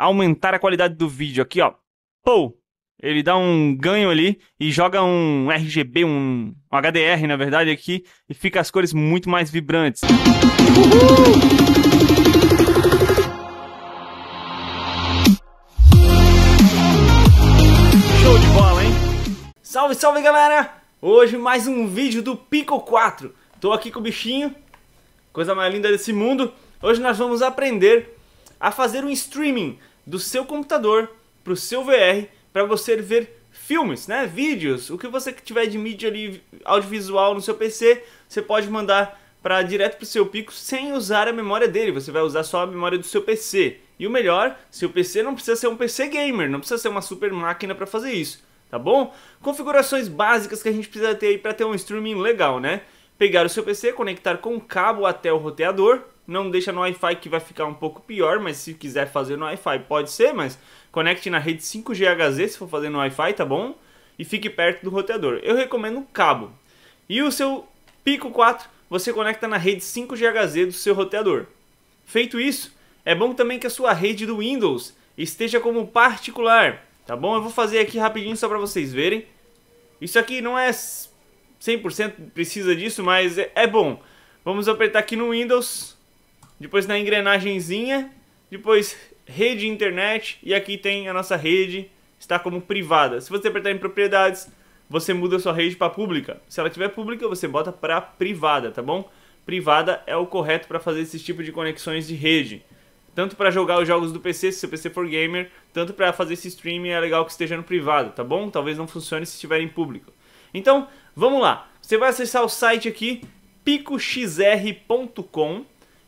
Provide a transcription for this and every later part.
aumentar a qualidade do vídeo. Aqui, ó. Pou! Ele dá um ganho ali e joga um RGB, um, um HDR, na verdade, aqui, e fica as cores muito mais vibrantes. Uhul! Salve, salve galera! Hoje mais um vídeo do Pico 4. Tô aqui com o bichinho, coisa mais linda desse mundo. Hoje nós vamos aprender a fazer um streaming do seu computador para o seu VR para você ver filmes, né? Vídeos, o que você tiver de mídia ali, audiovisual no seu PC, você pode mandar para direto para o seu pico sem usar a memória dele. Você vai usar só a memória do seu PC. E o melhor, seu PC não precisa ser um PC gamer, não precisa ser uma super máquina para fazer isso, tá bom? Configurações básicas que a gente precisa ter aí para ter um streaming legal, né? Pegar o seu PC, conectar com o cabo até o roteador, não deixa no Wi-Fi que vai ficar um pouco pior, mas se quiser fazer no Wi-Fi pode ser, mas conecte na rede 5G HZ se for fazer no Wi-Fi, tá bom? E fique perto do roteador. Eu recomendo um cabo. E o seu Pico 4 você conecta na rede 5G HZ do seu roteador. Feito isso, é bom também que a sua rede do Windows esteja como particular, tá bom? Eu vou fazer aqui rapidinho só para vocês verem. Isso aqui não é 100% precisa disso, mas é, é bom. Vamos apertar aqui no Windows depois na engrenagemzinha, depois rede internet e aqui tem a nossa rede, está como privada. Se você apertar em propriedades, você muda sua rede para pública. Se ela tiver pública, você bota para privada, tá bom? Privada é o correto para fazer esse tipo de conexões de rede. Tanto para jogar os jogos do PC, se seu PC for gamer, tanto para fazer esse streaming é legal que esteja no privado, tá bom? Talvez não funcione se estiver em público. Então, vamos lá. Você vai acessar o site aqui picoxr.com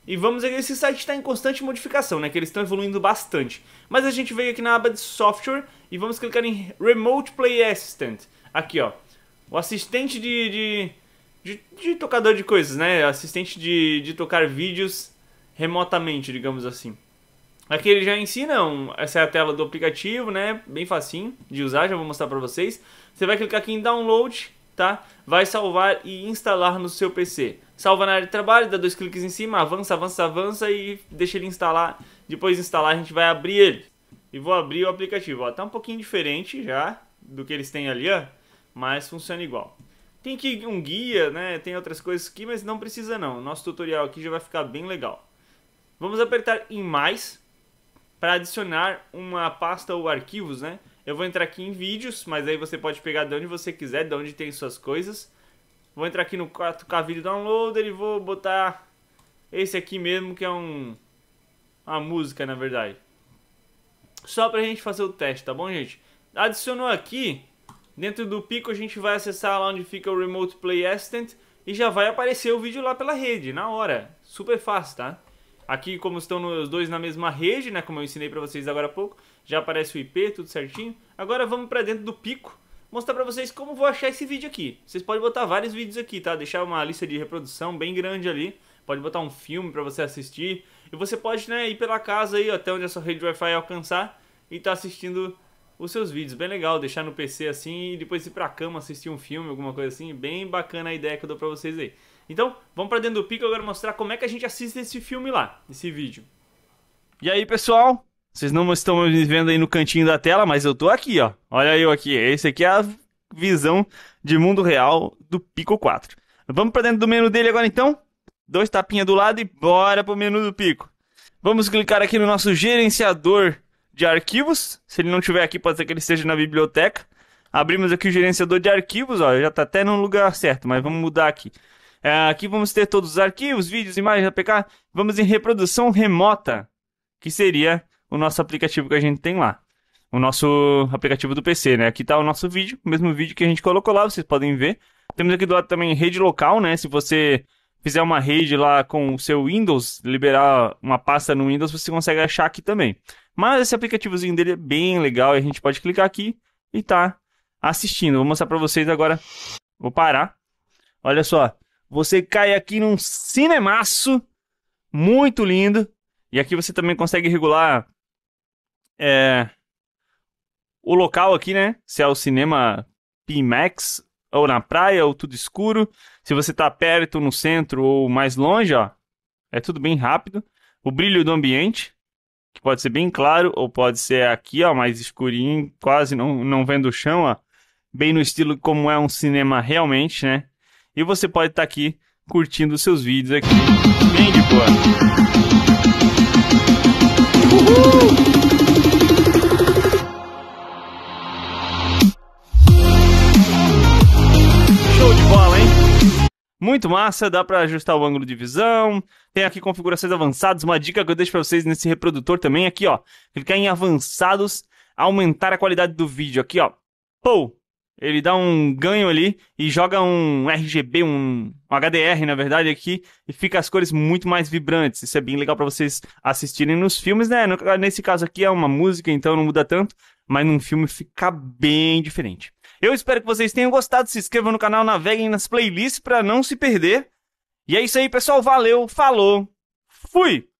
e vamos ver, esse site está em constante modificação, né? Que eles estão evoluindo bastante. Mas a gente veio aqui na aba de software e vamos clicar em Remote Play Assistant. Aqui, ó. O assistente de, de, de, de tocador de coisas, né? Assistente de, de tocar vídeos remotamente, digamos assim. Aqui ele já ensina, um, essa é a tela do aplicativo, né? Bem facinho de usar, já vou mostrar para vocês. Você vai clicar aqui em Download, tá? Vai salvar e instalar no seu PC salva na área de trabalho, dá dois cliques em cima, avança, avança, avança e deixa ele instalar. Depois de instalar, a gente vai abrir ele. E vou abrir o aplicativo, ó. Tá um pouquinho diferente já do que eles têm ali, ó. Mas funciona igual. Tem aqui um guia, né? Tem outras coisas aqui, mas não precisa não. Nosso tutorial aqui já vai ficar bem legal. Vamos apertar em mais para adicionar uma pasta ou arquivos, né? Eu vou entrar aqui em vídeos, mas aí você pode pegar de onde você quiser, de onde tem suas coisas. Vou entrar aqui no 4K Video Downloader e vou botar esse aqui mesmo, que é um uma música, na verdade. Só pra gente fazer o teste, tá bom, gente? Adicionou aqui, dentro do Pico a gente vai acessar lá onde fica o Remote Play Assistant e já vai aparecer o vídeo lá pela rede, na hora. Super fácil, tá? Aqui, como estão os dois na mesma rede, né, como eu ensinei pra vocês agora há pouco, já aparece o IP, tudo certinho. Agora vamos pra dentro do Pico mostrar pra vocês como vou achar esse vídeo aqui. Vocês podem botar vários vídeos aqui, tá? Deixar uma lista de reprodução bem grande ali. Pode botar um filme pra você assistir. E você pode né, ir pela casa aí, até onde a sua rede Wi-Fi alcançar. E tá assistindo os seus vídeos. Bem legal, deixar no PC assim e depois ir pra cama assistir um filme, alguma coisa assim. Bem bacana a ideia que eu dou pra vocês aí. Então, vamos pra dentro do pico agora mostrar como é que a gente assiste esse filme lá, esse vídeo. E aí, pessoal? Vocês não estão me vendo aí no cantinho da tela, mas eu tô aqui, ó. Olha eu aqui. Esse aqui é a visão de mundo real do Pico 4. Vamos para dentro do menu dele agora então? Dois tapinhas do lado e bora pro menu do Pico. Vamos clicar aqui no nosso gerenciador de arquivos. Se ele não estiver aqui, pode ser que ele esteja na biblioteca. Abrimos aqui o gerenciador de arquivos, ó, já está até no lugar certo, mas vamos mudar aqui. É, aqui vamos ter todos os arquivos, vídeos, imagens, APK. Vamos em reprodução remota, que seria o nosso aplicativo que a gente tem lá. O nosso aplicativo do PC, né? Aqui tá o nosso vídeo, o mesmo vídeo que a gente colocou lá, vocês podem ver. Temos aqui do lado também rede local, né? Se você fizer uma rede lá com o seu Windows, liberar uma pasta no Windows, você consegue achar aqui também. Mas esse aplicativozinho dele é bem legal e a gente pode clicar aqui e tá assistindo. Vou mostrar para vocês agora. Vou parar. Olha só, você cai aqui num cinemaço muito lindo. E aqui você também consegue regular é... O local aqui, né? Se é o cinema Pimax, ou na praia, ou tudo escuro. Se você tá perto, no centro ou mais longe, ó. É tudo bem rápido. O brilho do ambiente, que pode ser bem claro, ou pode ser aqui, ó, mais escurinho, quase não, não vendo o chão, ó. Bem no estilo como é um cinema realmente, né? E você pode estar tá aqui curtindo seus vídeos aqui. Bem de boa. Uhul! Muito massa, dá para ajustar o ângulo de visão. Tem aqui configurações avançadas. Uma dica que eu deixo para vocês nesse reprodutor também aqui, ó. Clicar em avançados, aumentar a qualidade do vídeo aqui, ó. Pou, ele dá um ganho ali e joga um RGB, um, um, HDR, na verdade, aqui, e fica as cores muito mais vibrantes. Isso é bem legal para vocês assistirem nos filmes, né? Nesse caso aqui é uma música, então não muda tanto, mas num filme fica bem diferente. Eu espero que vocês tenham gostado. Se inscrevam no canal, naveguem nas playlists para não se perder. E é isso aí, pessoal. Valeu, falou, fui!